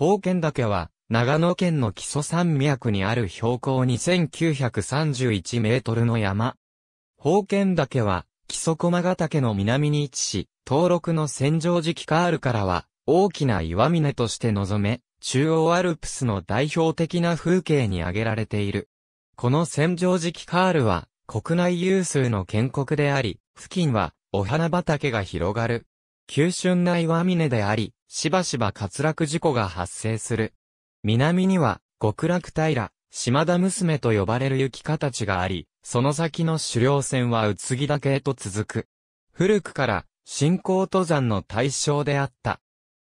宝剣岳は、長野県の基礎山脈にある標高2931メートルの山。宝剣岳は、基礎駒ヶ岳の南に位置し、登録の戦場時期カールからは、大きな岩峰として望め、中央アルプスの代表的な風景に挙げられている。この戦場時期カールは、国内有数の建国であり、付近は、お花畑が広がる。急峻な岩峰であり、しばしば滑落事故が発生する。南には、極楽平、島田娘と呼ばれる雪形があり、その先の狩猟船は宇津木岳へと続く。古くから、信仰登山の対象であった。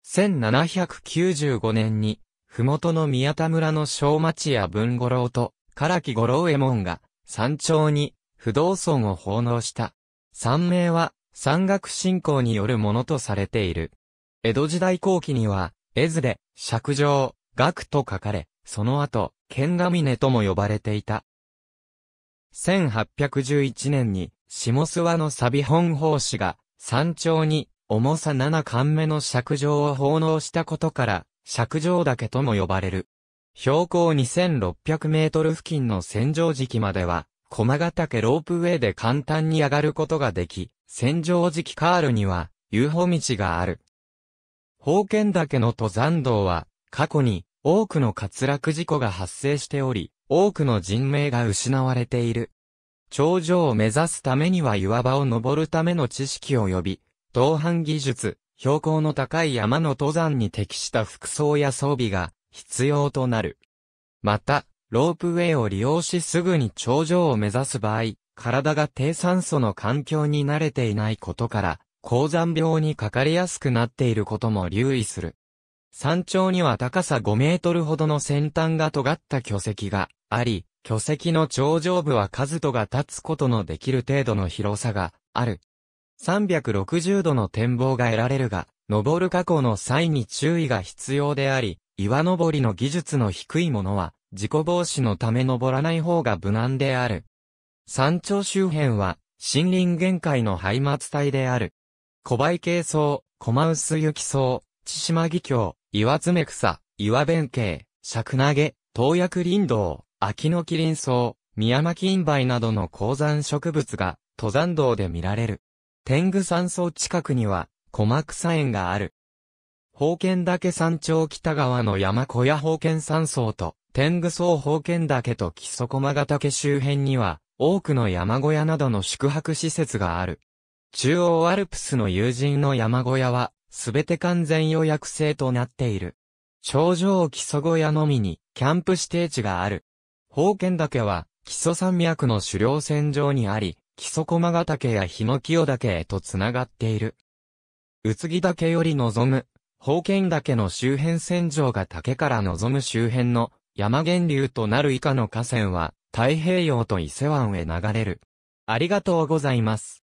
1795年に、麓の宮田村の小町や文五郎と、唐木五郎右衛門が、山頂に、不動尊を奉納した。山名は、山岳信仰によるものとされている。江戸時代後期には、絵図で、尺上、学と書かれ、その後、剣ヶ峰とも呼ばれていた。1811年に、下諏訪の錆本法師が、山頂に、重さ7貫目の尺上を奉納したことから、尺上岳とも呼ばれる。標高2600メートル付近の洗浄時期までは、駒ヶ岳ロープウェイで簡単に上がることができ、洗浄時期カールには、遊歩道がある。宝剣岳の登山道は、過去に多くの滑落事故が発生しており、多くの人命が失われている。頂上を目指すためには岩場を登るための知識を呼び、同伴技術、標高の高い山の登山に適した服装や装備が必要となる。また、ロープウェイを利用しすぐに頂上を目指す場合、体が低酸素の環境に慣れていないことから、高山病にかかりやすくなっていることも留意する。山頂には高さ5メートルほどの先端が尖った巨石があり、巨石の頂上部は数とが立つことのできる程度の広さがある。360度の展望が得られるが、登る過去の際に注意が必要であり、岩登りの技術の低いものは、事故防止のため登らない方が無難である。山頂周辺は、森林限界の廃末帯である。小梅慶荘、駒臼雪荘、千島義教、岩爪草、岩弁慶、尺投げ、東薬林道、秋の麒麟草、宮巻金梅などの鉱山植物が登山道で見られる。天狗山荘近くには、駒草園がある。宝剣岳山頂北側の山小屋宝剣山荘と、天狗荘宝剣岳と木曽駒ヶ岳周辺には、多くの山小屋などの宿泊施設がある。中央アルプスの友人の山小屋は、すべて完全予約制となっている。頂上基礎小屋のみに、キャンプ指定地がある。宝剣岳は、基礎山脈の狩猟線上にあり、基礎駒ヶ岳や日の清岳へと繋がっている。宇津木岳より望む、宝剣岳の周辺線上が岳から望む周辺の山源流となる以下の河川は、太平洋と伊勢湾へ流れる。ありがとうございます。